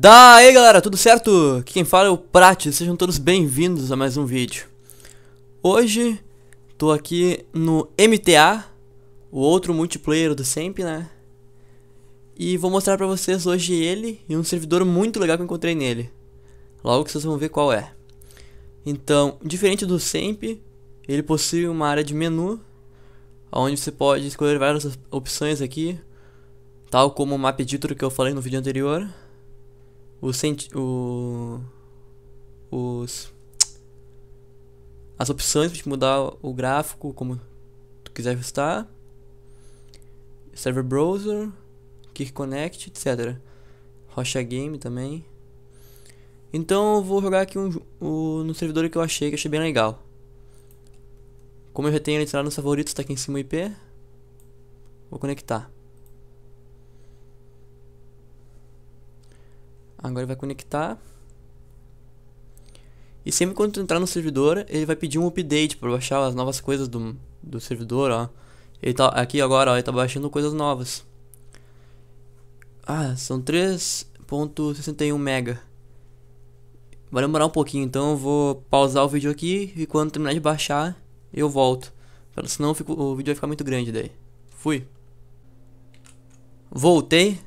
Daí galera, tudo certo? quem fala é o Prati, sejam todos bem-vindos a mais um vídeo. Hoje tô aqui no MTA, o outro multiplayer do Semp, né? E vou mostrar pra vocês hoje ele e um servidor muito legal que eu encontrei nele. Logo que vocês vão ver qual é. Então, diferente do Semp, ele possui uma área de menu, onde você pode escolher várias opções aqui, tal como o map editor que eu falei no vídeo anterior os senti o, os as opções para mudar o gráfico como tu quiser ajustar server browser Kick Connect etc Rocha Game também então eu vou jogar aqui um, um, no servidor que eu achei que achei bem legal como eu já tenho adicionado nos favoritos está aqui em cima o IP vou conectar Agora vai conectar. E sempre quando tu entrar no servidor, ele vai pedir um update para baixar as novas coisas do, do servidor, ó. Ele tá aqui agora, ó, ele tá baixando coisas novas. Ah, são 3.61 mega. Vai demorar um pouquinho, então eu vou pausar o vídeo aqui e quando terminar de baixar, eu volto. Senão fico, o vídeo vai ficar muito grande daí. Fui. Voltei.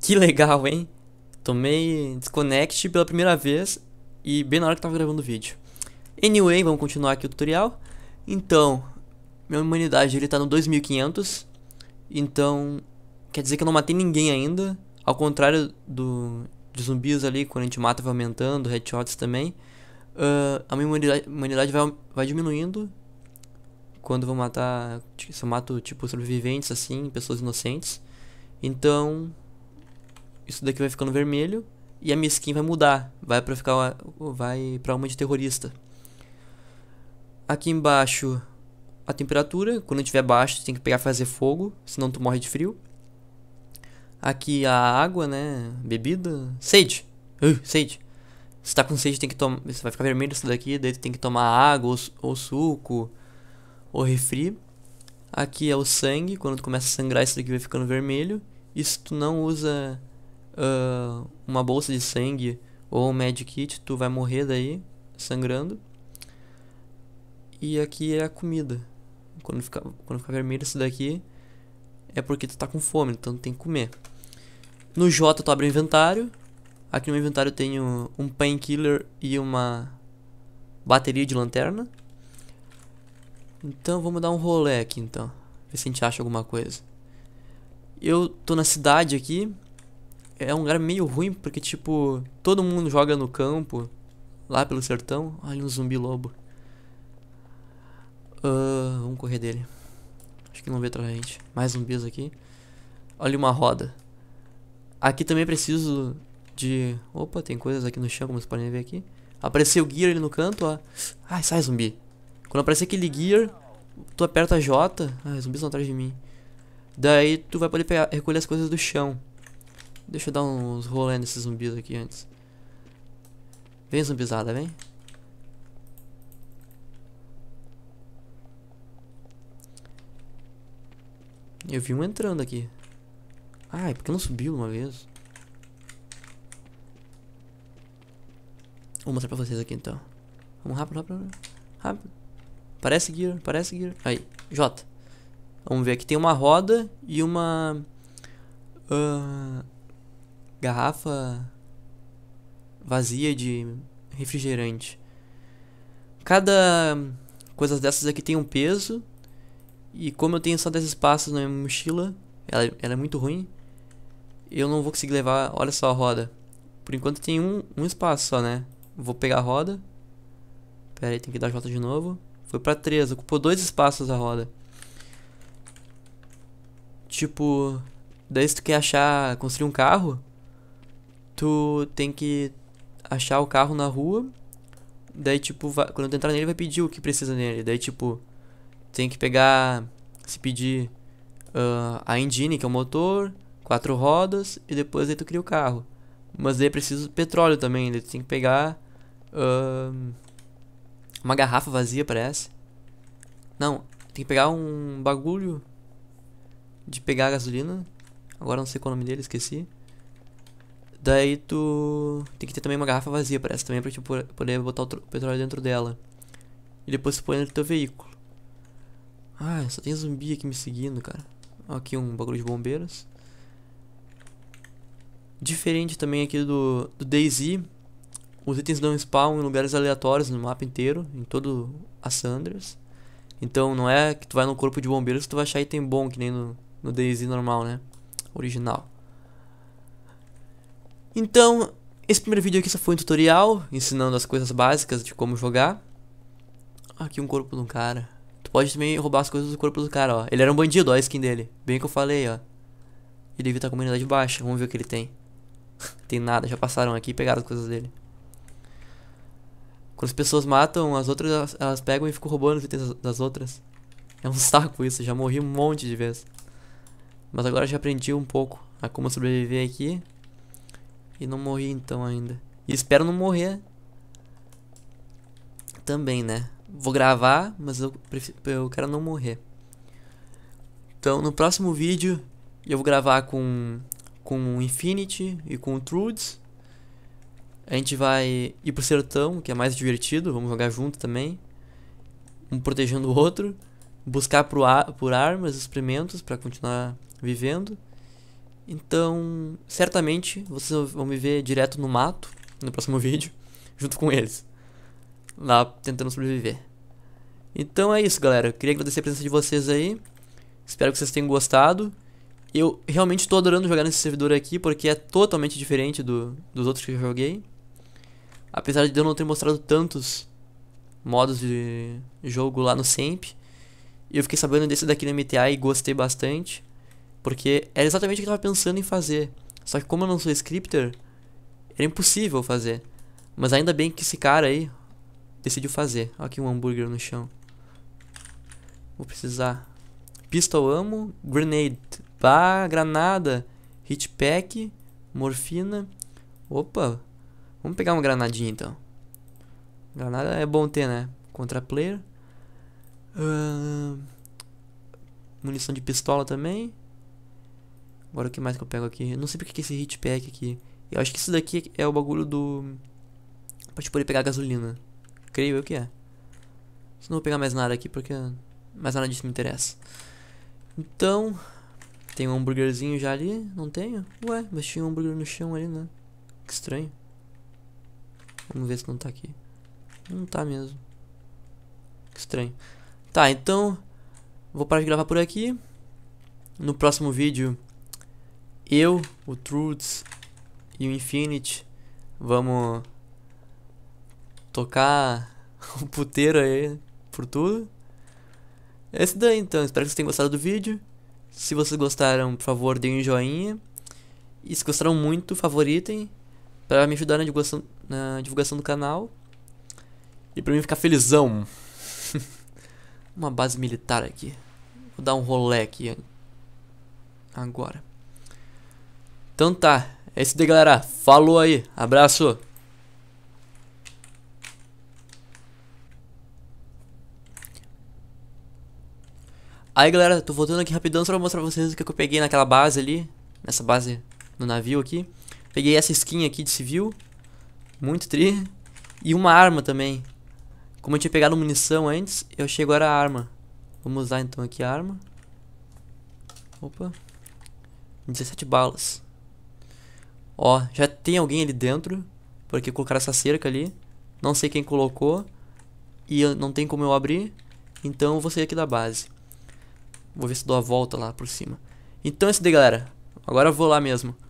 Que legal, hein? Tomei disconnect pela primeira vez e bem na hora que tava gravando o vídeo. Anyway, vamos continuar aqui o tutorial. Então, minha humanidade ele tá no 2500. Então, quer dizer que eu não matei ninguém ainda. Ao contrário do, de zumbis ali, quando a gente mata vai aumentando, headshots também. Uh, a minha humanidade, humanidade vai, vai diminuindo. Quando eu vou matar, se eu mato tipo sobreviventes assim, pessoas inocentes. Então, isso daqui vai ficando vermelho e a minha skin vai mudar, vai para ficar uma, vai para uma de terrorista. Aqui embaixo a temperatura, quando estiver baixo, tem que pegar fazer fogo, senão tu morre de frio. Aqui a água, né, bebida, sede. Uh, sede. Se tá com sede tem que tomar, você vai ficar vermelho isso daqui, daí tu tem que tomar água ou, ou suco ou refri. Aqui é o sangue, quando tu começa a sangrar isso daqui vai ficando vermelho. isso tu não usa uh, uma bolsa de sangue ou um medkit, tu vai morrer daí, sangrando. E aqui é a comida. Quando ficar quando fica vermelho isso daqui, é porque tu tá com fome, então tu tem que comer. No J tu abre o inventário. Aqui no meu inventário eu tenho um painkiller e uma bateria de lanterna. Então vamos dar um rolê aqui então. Ver se a gente acha alguma coisa. Eu tô na cidade aqui é um lugar meio ruim porque, tipo, todo mundo joga no campo, lá pelo sertão. Olha um zumbi lobo. Uh, vamos correr dele. Acho que não veio atrás da gente. Mais zumbis aqui. Olha uma roda. Aqui também preciso de... Opa, tem coisas aqui no chão, como vocês podem ver aqui. Apareceu o gear ali no canto, ó. Ai, sai zumbi. Quando aparecer aquele gear, tu aperta J. Ai, zumbis estão atrás de mim. Daí tu vai poder pegar, recolher as coisas do chão. Deixa eu dar uns rolê nesses zumbis aqui antes. Vem zumbizada, vem. Eu vi um entrando aqui. Ai, porque não subiu uma vez? Vou mostrar pra vocês aqui então. Vamos rápido, rápido, rápido. Parece gear, parece gear. Aí, J. Vamos ver aqui, tem uma roda e uma... Uh, garrafa vazia de refrigerante. Cada coisa dessas aqui tem um peso. E como eu tenho só 10 espaços na minha mochila, ela, ela, é muito ruim. Eu não vou conseguir levar, olha só a roda. Por enquanto tem um, um espaço só, né? Vou pegar a roda. Pera aí, tem que dar J de novo. Foi pra 3, ocupou dois espaços a roda. Tipo, daí se tu quer achar, construir um carro, tu tem que achar o carro na rua. Daí, tipo, vai, quando tu entrar nele, vai pedir o que precisa nele. Daí, tipo, tem que pegar, se pedir uh, a engine, que é o motor, quatro rodas, e depois aí tu cria o carro. Mas aí é preciso petróleo também, daí tu tem que pegar uh, uma garrafa vazia, parece. Não, tem que pegar um bagulho de pegar gasolina. Agora não sei qual é o nome dele, esqueci. Daí tu tem que ter também uma garrafa vazia, parece também, pra tipo, poder botar o petróleo dentro dela. E depois tu põe no teu veículo. Ah, só tem zumbi aqui me seguindo, cara. Aqui um bagulho de bombeiros. Diferente também aqui do, do DayZ, os itens não spawn em lugares aleatórios no mapa inteiro, em todo a Sanders. Então não é que tu vai no corpo de bombeiros que tu vai achar item bom, que nem no, no DayZ normal, né? Original. Então, esse primeiro vídeo aqui só foi um tutorial, ensinando as coisas básicas de como jogar. Aqui um corpo de um cara. Tu pode também roubar as coisas do corpo do cara, ó. Ele era um bandido, ó a skin dele. Bem que eu falei, ó. Ele devia estar tá com imunidade baixa, vamos ver o que ele tem. tem nada, já passaram aqui e pegaram as coisas dele. Quando as pessoas matam as outras, elas, elas pegam e ficam roubando os itens das outras. É um saco isso, já morri um monte de vezes. Mas agora já aprendi um pouco a como sobreviver aqui. E não morri então ainda. E espero não morrer também, né? Vou gravar, mas eu, prefiro, eu quero não morrer. Então, no próximo vídeo, eu vou gravar com, com o Infinity e com o Trudes. A gente vai ir pro sertão, que é mais divertido, vamos jogar junto também. Um protegendo o outro. Buscar por, ar, por armas, experimentos, para continuar vivendo. Então, certamente vocês vão me ver direto no mato no próximo vídeo, junto com eles, lá tentando sobreviver. Então é isso, galera. queria agradecer a presença de vocês aí. Espero que vocês tenham gostado. Eu realmente estou adorando jogar nesse servidor aqui, porque é totalmente diferente do, dos outros que eu joguei. Apesar de eu não ter mostrado tantos modos de jogo lá no SEMP, eu fiquei sabendo desse daqui na MTA e gostei bastante. Porque era exatamente o que eu tava pensando em fazer. Só que como eu não sou scripter, era impossível fazer. Mas ainda bem que esse cara aí decidiu fazer. Olha aqui um hambúrguer no chão. Vou precisar. Pistol amo, grenade, bah, granada, hitpack, morfina. Opa, vamos pegar uma granadinha então. Granada é bom ter, né? Contra player. Uh, munição de pistola também. Agora o que mais que eu pego aqui? Eu não sei porque que esse hitpack aqui. Eu acho que isso daqui é o bagulho do... Pra te poder pegar gasolina. Creio eu que é. Só não vou pegar mais nada aqui porque... Mais nada disso me interessa. Então... Tem um hambúrguerzinho já ali? Não tenho? Ué, mas tinha um hambúrguer no chão ali, né? Que estranho. Vamos ver se não tá aqui. Não tá mesmo. Que estranho. Tá, então... Vou parar de gravar por aqui. No próximo vídeo eu, o Truths e o Infinity vamos tocar o puteiro aí por tudo. É isso daí então, espero que vocês tenham gostado do vídeo. Se vocês gostaram, por favor, deem um joinha. E se gostaram muito, favoritem para me ajudar na divulgação, na divulgação do canal e para mim ficar felizão. Uma base militar aqui. Vou dar um rolê aqui agora. Então tá. É isso aí galera. Falou aí. Abraço. Aí, galera, tô voltando aqui rapidão só pra mostrar pra vocês o é que eu peguei naquela base ali. Nessa base no navio aqui. Peguei essa skin aqui de civil. Muito tri. E uma arma também. Como eu tinha pegado munição antes, eu achei agora a arma. Vamos usar então aqui a arma. Opa. 17 balas. Ó, já tem alguém ali dentro. Porque colocaram essa cerca ali. Não sei quem colocou. E não tem como eu abrir. Então eu vou sair aqui da base. Vou ver se dou a volta lá por cima. Então é isso daí, galera. Agora eu vou lá mesmo.